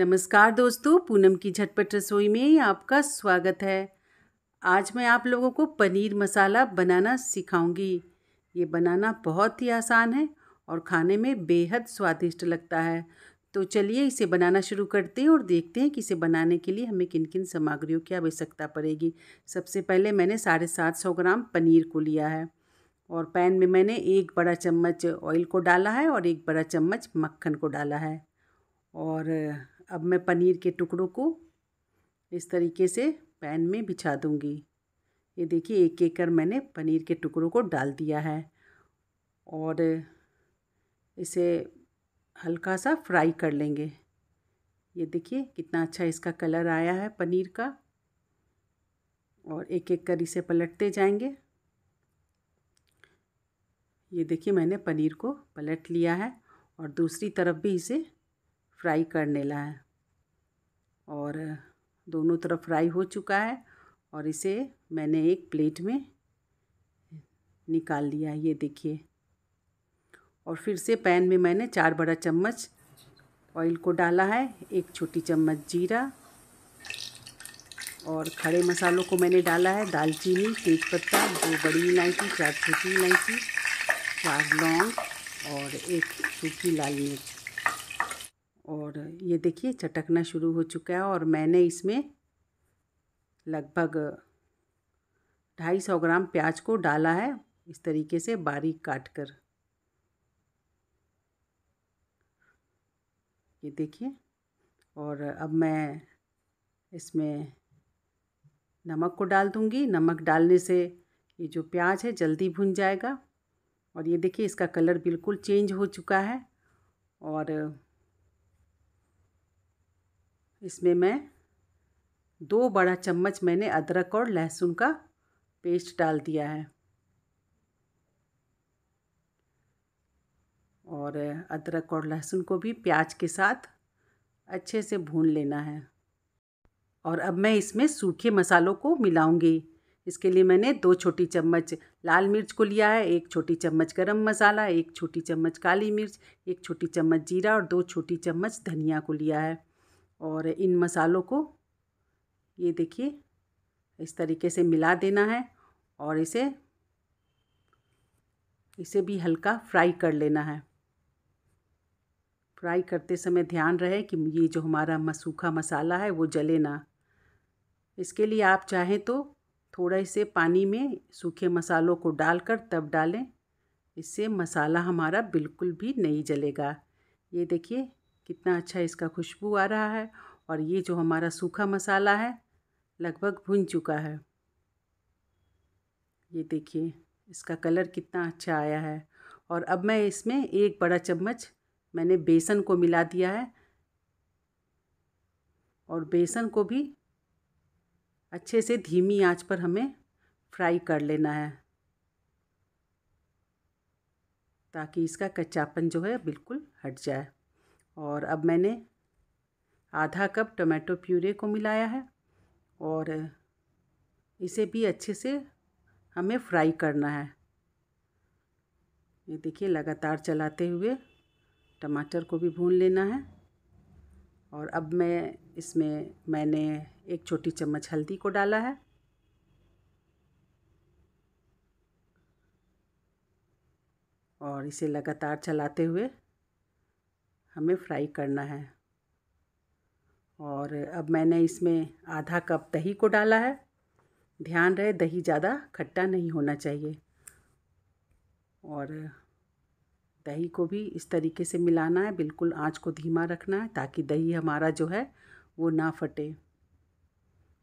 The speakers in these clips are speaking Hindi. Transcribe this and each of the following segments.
नमस्कार दोस्तों पूनम की झटपट रसोई में आपका स्वागत है आज मैं आप लोगों को पनीर मसाला बनाना सिखाऊंगी ये बनाना बहुत ही आसान है और खाने में बेहद स्वादिष्ट लगता है तो चलिए इसे बनाना शुरू करते हैं और देखते हैं कि इसे बनाने के लिए हमें किन किन सामग्रियों की आवश्यकता पड़ेगी सबसे पहले मैंने साढ़े सात सौ ग्राम पनीर को लिया है और पैन में मैंने एक बड़ा चम्मच ऑयल को डाला है और एक बड़ा चम्मच मक्खन को डाला है और अब मैं पनीर के टुकड़ों को इस तरीके से पैन में बिछा दूंगी ये देखिए एक एक कर मैंने पनीर के टुकड़ों को डाल दिया है और इसे हल्का सा फ्राई कर लेंगे ये देखिए कितना अच्छा इसका कलर आया है पनीर का और एक एक कर इसे पलटते जाएंगे ये देखिए मैंने पनीर को पलट लिया है और दूसरी तरफ भी इसे फ्राई करने ला है और दोनों तरफ फ्राई हो चुका है और इसे मैंने एक प्लेट में निकाल लिया ये देखिए और फिर से पैन में मैंने चार बड़ा चम्मच ऑयल को डाला है एक छोटी चम्मच जीरा और खड़े मसालों को मैंने डाला है दालचीनी तेज़पत्ता दो बड़ी इलायची चार छोटी इलायची चार लौंग और एक सूखी लाल मिर्च और ये देखिए चटकना शुरू हो चुका है और मैंने इसमें लगभग ढाई सौ ग्राम प्याज को डाला है इस तरीके से बारीक काट कर ये देखिए और अब मैं इसमें नमक को डाल दूँगी नमक डालने से ये जो प्याज है जल्दी भुन जाएगा और ये देखिए इसका कलर बिल्कुल चेंज हो चुका है और इसमें मैं दो बड़ा चम्मच मैंने अदरक और लहसुन का पेस्ट डाल दिया है और अदरक और लहसुन को भी प्याज के साथ अच्छे से भून लेना है और अब मैं इसमें सूखे मसालों को मिलाऊंगी इसके लिए मैंने दो छोटी चम्मच लाल मिर्च को लिया है एक छोटी चम्मच गरम मसाला एक छोटी चम्मच काली मिर्च एक छोटी चम्मच जीरा और दो छोटी चम्मच धनिया को लिया है और इन मसालों को ये देखिए इस तरीके से मिला देना है और इसे इसे भी हल्का फ्राई कर लेना है फ्राई करते समय ध्यान रहे कि ये जो हमारा सूखा मसाला है वो जले ना इसके लिए आप चाहें तो थोड़ा इसे पानी में सूखे मसालों को डालकर तब डालें इससे मसाला हमारा बिल्कुल भी नहीं जलेगा ये देखिए कितना अच्छा इसका खुशबू आ रहा है और ये जो हमारा सूखा मसाला है लगभग भुन चुका है ये देखिए इसका कलर कितना अच्छा आया है और अब मैं इसमें एक बड़ा चम्मच मैंने बेसन को मिला दिया है और बेसन को भी अच्छे से धीमी आंच पर हमें फ्राई कर लेना है ताकि इसका कच्चापन जो है बिल्कुल हट जाए और अब मैंने आधा कप टमाटो प्यूरे को मिलाया है और इसे भी अच्छे से हमें फ्राई करना है ये देखिए लगातार चलाते हुए टमाटर को भी भून लेना है और अब मैं इसमें मैंने एक छोटी चम्मच हल्दी को डाला है और इसे लगातार चलाते हुए हमें फ्राई करना है और अब मैंने इसमें आधा कप दही को डाला है ध्यान रहे दही ज़्यादा खट्टा नहीं होना चाहिए और दही को भी इस तरीके से मिलाना है बिल्कुल आंच को धीमा रखना है ताकि दही हमारा जो है वो ना फटे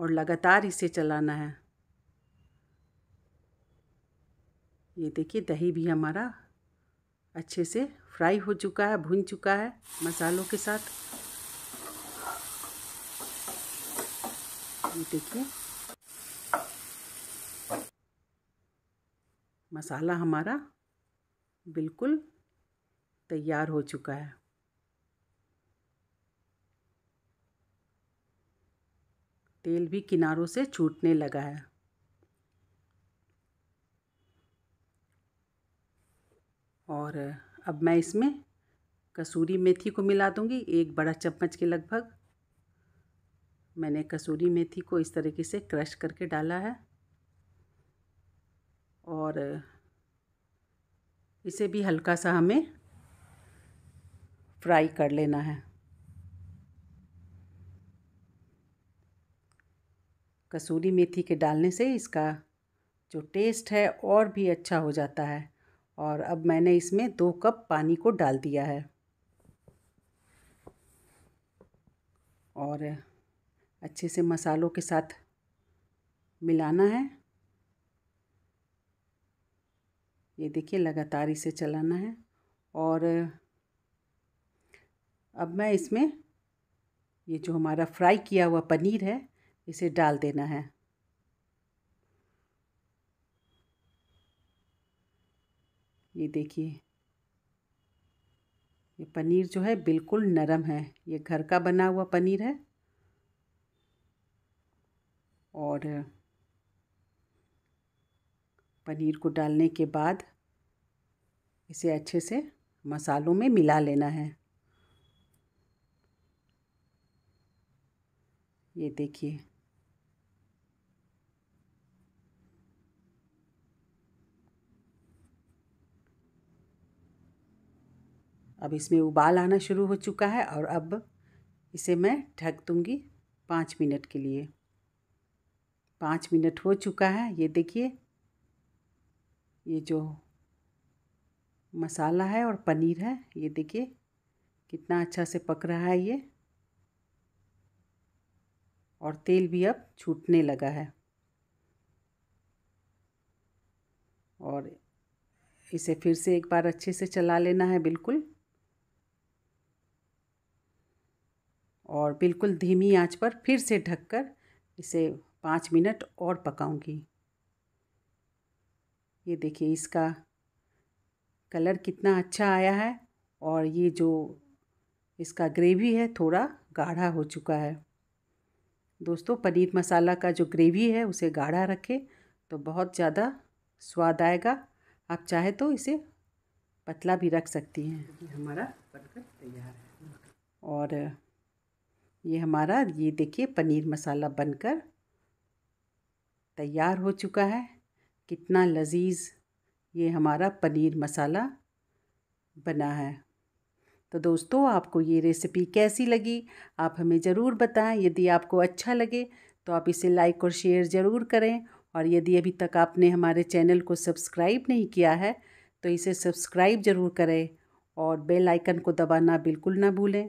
और लगातार इसे चलाना है ये देखिए दही भी हमारा अच्छे से फ्राई हो चुका है भुन चुका है मसालों के साथ ये देखिए मसाला हमारा बिल्कुल तैयार हो चुका है तेल भी किनारों से छूटने लगा है और अब मैं इसमें कसूरी मेथी को मिला दूंगी एक बड़ा चम्मच के लगभग मैंने कसूरी मेथी को इस तरीके से क्रश करके डाला है और इसे भी हल्का सा हमें फ्राई कर लेना है कसूरी मेथी के डालने से इसका जो टेस्ट है और भी अच्छा हो जाता है और अब मैंने इसमें दो कप पानी को डाल दिया है और अच्छे से मसालों के साथ मिलाना है ये देखिए लगातार इसे चलाना है और अब मैं इसमें ये जो हमारा फ्राई किया हुआ पनीर है इसे डाल देना है ये देखिए ये पनीर जो है बिल्कुल नरम है ये घर का बना हुआ पनीर है और पनीर को डालने के बाद इसे अच्छे से मसालों में मिला लेना है ये देखिए अब इसमें उबाल आना शुरू हो चुका है और अब इसे मैं ढक दूँगी पाँच मिनट के लिए पाँच मिनट हो चुका है ये देखिए ये जो मसाला है और पनीर है ये देखिए कितना अच्छा से पक रहा है ये और तेल भी अब छूटने लगा है और इसे फिर से एक बार अच्छे से चला लेना है बिल्कुल और बिल्कुल धीमी आंच पर फिर से ढककर इसे पाँच मिनट और पकाऊंगी ये देखिए इसका कलर कितना अच्छा आया है और ये जो इसका ग्रेवी है थोड़ा गाढ़ा हो चुका है दोस्तों पनीर मसाला का जो ग्रेवी है उसे गाढ़ा रखें तो बहुत ज़्यादा स्वाद आएगा आप चाहे तो इसे पतला भी रख सकती हैं हमारा बनकर तैयार है और ये हमारा ये देखिए पनीर मसाला बनकर तैयार हो चुका है कितना लजीज ये हमारा पनीर मसाला बना है तो दोस्तों आपको ये रेसिपी कैसी लगी आप हमें ज़रूर बताएं यदि आपको अच्छा लगे तो आप इसे लाइक और शेयर ज़रूर करें और यदि अभी तक आपने हमारे चैनल को सब्सक्राइब नहीं किया है तो इसे सब्सक्राइब ज़रूर करें और बेल आइकन को दबाना बिल्कुल ना भूलें